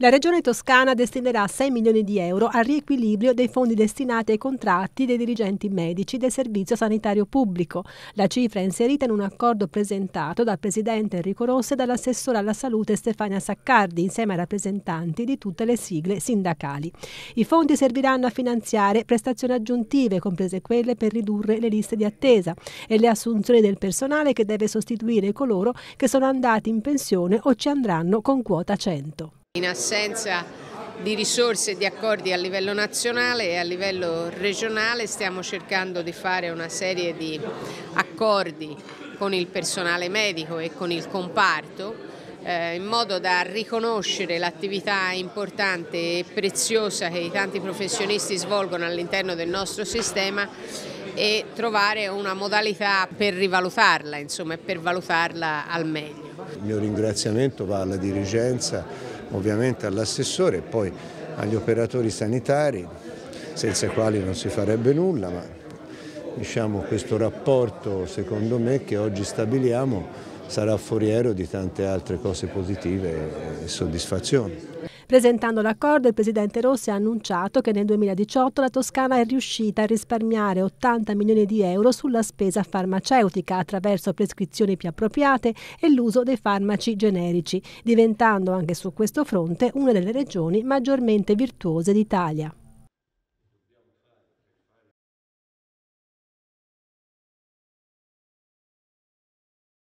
La Regione Toscana destinerà 6 milioni di euro al riequilibrio dei fondi destinati ai contratti dei dirigenti medici del Servizio Sanitario Pubblico. La cifra è inserita in un accordo presentato dal Presidente Enrico Rossi e dall'Assessore alla salute Stefania Saccardi insieme ai rappresentanti di tutte le sigle sindacali. I fondi serviranno a finanziare prestazioni aggiuntive, comprese quelle per ridurre le liste di attesa e le assunzioni del personale che deve sostituire coloro che sono andati in pensione o ci andranno con quota 100. In assenza di risorse e di accordi a livello nazionale e a livello regionale stiamo cercando di fare una serie di accordi con il personale medico e con il comparto eh, in modo da riconoscere l'attività importante e preziosa che i tanti professionisti svolgono all'interno del nostro sistema e trovare una modalità per rivalutarla, insomma, per valutarla al meglio. Il mio ringraziamento va alla dirigenza ovviamente all'assessore e poi agli operatori sanitari, senza i quali non si farebbe nulla, ma diciamo, questo rapporto secondo me che oggi stabiliamo sarà foriero di tante altre cose positive e soddisfazioni. Presentando l'accordo, il presidente Rossi ha annunciato che nel 2018 la Toscana è riuscita a risparmiare 80 milioni di euro sulla spesa farmaceutica attraverso prescrizioni più appropriate e l'uso dei farmaci generici, diventando anche su questo fronte una delle regioni maggiormente virtuose d'Italia.